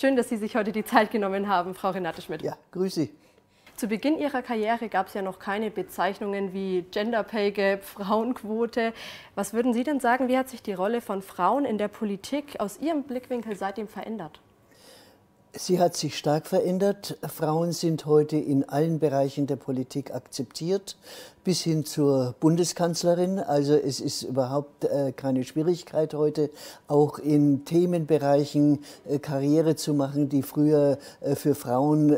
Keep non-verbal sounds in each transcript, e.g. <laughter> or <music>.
Schön, dass Sie sich heute die Zeit genommen haben, Frau Renate Schmidt. Ja, grüße Sie. Zu Beginn Ihrer Karriere gab es ja noch keine Bezeichnungen wie Gender Pay Gap, Frauenquote. Was würden Sie denn sagen, wie hat sich die Rolle von Frauen in der Politik aus Ihrem Blickwinkel seitdem verändert? Sie hat sich stark verändert. Frauen sind heute in allen Bereichen der Politik akzeptiert, bis hin zur Bundeskanzlerin. Also es ist überhaupt äh, keine Schwierigkeit heute, auch in Themenbereichen äh, Karriere zu machen, die früher äh, für Frauen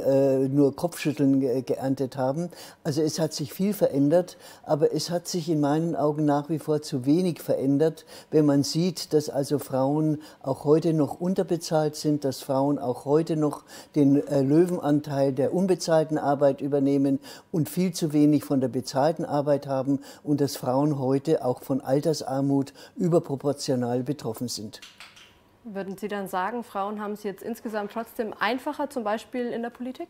nur Kopfschütteln geerntet haben. Also es hat sich viel verändert, aber es hat sich in meinen Augen nach wie vor zu wenig verändert, wenn man sieht, dass also Frauen auch heute noch unterbezahlt sind, dass Frauen auch heute heute noch den äh, Löwenanteil der unbezahlten Arbeit übernehmen und viel zu wenig von der bezahlten Arbeit haben und dass Frauen heute auch von Altersarmut überproportional betroffen sind. Würden Sie dann sagen, Frauen haben es jetzt insgesamt trotzdem einfacher, zum Beispiel in der Politik?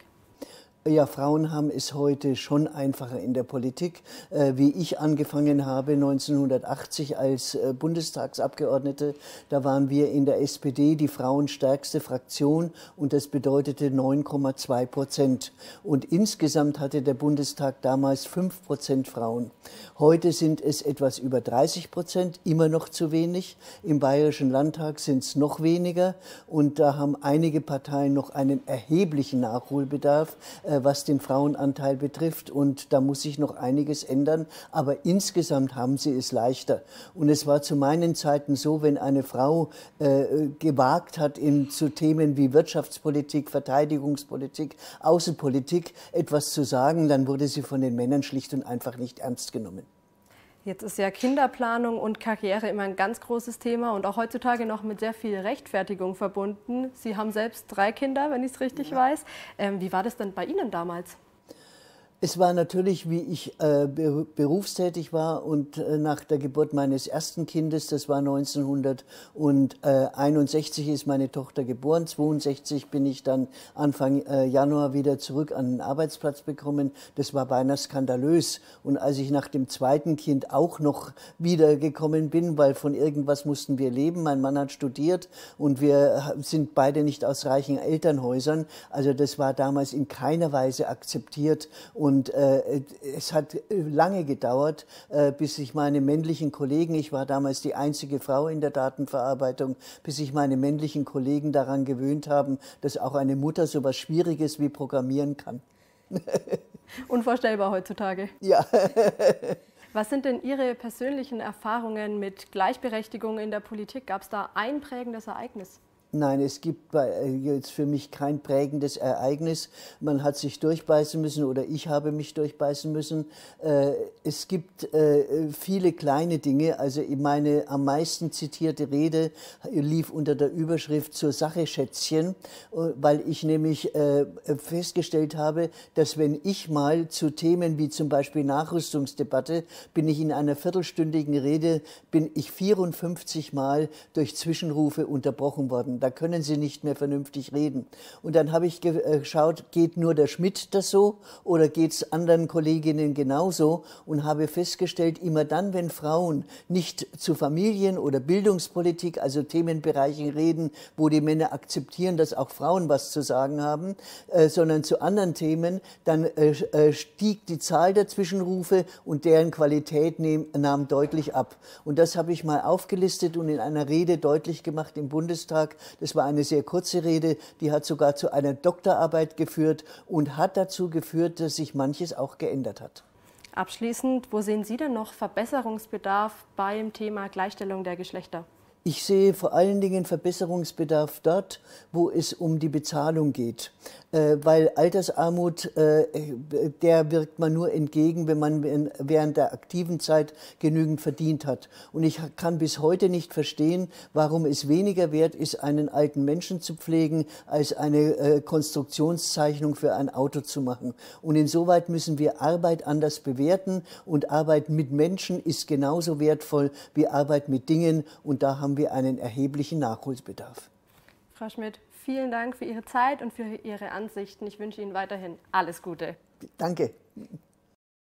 Ja, Frauen haben es heute schon einfacher in der Politik. Äh, wie ich angefangen habe 1980 als äh, Bundestagsabgeordnete, da waren wir in der SPD die frauenstärkste Fraktion und das bedeutete 9,2 Prozent. Und insgesamt hatte der Bundestag damals 5 Prozent Frauen. Heute sind es etwas über 30 Prozent, immer noch zu wenig. Im Bayerischen Landtag sind es noch weniger und da haben einige Parteien noch einen erheblichen Nachholbedarf. Äh, äh, was den Frauenanteil betrifft. Und da muss sich noch einiges ändern. Aber insgesamt haben sie es leichter. Und es war zu meinen Zeiten so, wenn eine Frau äh, gewagt hat, in, zu Themen wie Wirtschaftspolitik, Verteidigungspolitik, Außenpolitik etwas zu sagen, dann wurde sie von den Männern schlicht und einfach nicht ernst genommen. Jetzt ist ja Kinderplanung und Karriere immer ein ganz großes Thema und auch heutzutage noch mit sehr viel Rechtfertigung verbunden. Sie haben selbst drei Kinder, wenn ich es richtig ja. weiß. Ähm, wie war das denn bei Ihnen damals? Es war natürlich, wie ich äh, berufstätig war und äh, nach der Geburt meines ersten Kindes, das war 1961, ist meine Tochter geboren. 62 bin ich dann Anfang äh, Januar wieder zurück an den Arbeitsplatz bekommen. Das war beinahe skandalös. Und als ich nach dem zweiten Kind auch noch wiedergekommen bin, weil von irgendwas mussten wir leben, mein Mann hat studiert und wir sind beide nicht aus reichen Elternhäusern. Also das war damals in keiner Weise akzeptiert. Und und äh, es hat äh, lange gedauert, äh, bis ich meine männlichen Kollegen, ich war damals die einzige Frau in der Datenverarbeitung, bis sich meine männlichen Kollegen daran gewöhnt haben, dass auch eine Mutter so was Schwieriges wie Programmieren kann. <laughs> Unvorstellbar heutzutage. Ja. <laughs> Was sind denn Ihre persönlichen Erfahrungen mit Gleichberechtigung in der Politik? Gab es da ein prägendes Ereignis? Nein, es gibt äh, jetzt für mich kein prägendes Ereignis. Man hat sich durchbeißen müssen oder ich habe mich durchbeißen müssen. Äh, es gibt äh, viele kleine Dinge. Also meine am meisten zitierte Rede lief unter der Überschrift zur Sache Schätzchen, weil ich nämlich festgestellt habe, dass wenn ich mal zu Themen wie zum Beispiel Nachrüstungsdebatte bin ich in einer viertelstündigen Rede bin ich 54 Mal durch Zwischenrufe unterbrochen worden da können sie nicht mehr vernünftig reden. Und dann habe ich äh, geschaut, geht nur der Schmidt das so oder geht es anderen Kolleginnen genauso und habe festgestellt, immer dann, wenn Frauen nicht zu Familien- oder Bildungspolitik, also Themenbereichen reden, wo die Männer akzeptieren, dass auch Frauen was zu sagen haben, äh, sondern zu anderen Themen, dann äh, äh stieg die Zahl der Zwischenrufe und deren Qualität nehm, nahm deutlich ab. Und das habe ich mal aufgelistet und in einer Rede deutlich gemacht im Bundestag, das war eine sehr kurze Rede, die hat sogar zu einer Doktorarbeit geführt und hat dazu geführt, dass sich manches auch geändert hat. Abschließend, wo sehen Sie denn noch Verbesserungsbedarf beim Thema Gleichstellung der Geschlechter? Ich sehe vor allen Dingen Verbesserungsbedarf dort, wo es um die Bezahlung geht. Äh, weil Altersarmut, äh, der wirkt man nur entgegen, wenn man während der aktiven Zeit genügend verdient hat. Und ich kann bis heute nicht verstehen, warum es weniger wert ist, einen alten Menschen zu pflegen, als eine äh, Konstruktionszeichnung für ein Auto zu machen. Und insoweit müssen wir Arbeit anders bewerten. Und Arbeit mit Menschen ist genauso wertvoll wie Arbeit mit Dingen. Und da haben haben wir einen erheblichen Nachholbedarf. Frau Schmidt, vielen Dank für Ihre Zeit und für Ihre Ansichten. Ich wünsche Ihnen weiterhin alles Gute. Danke.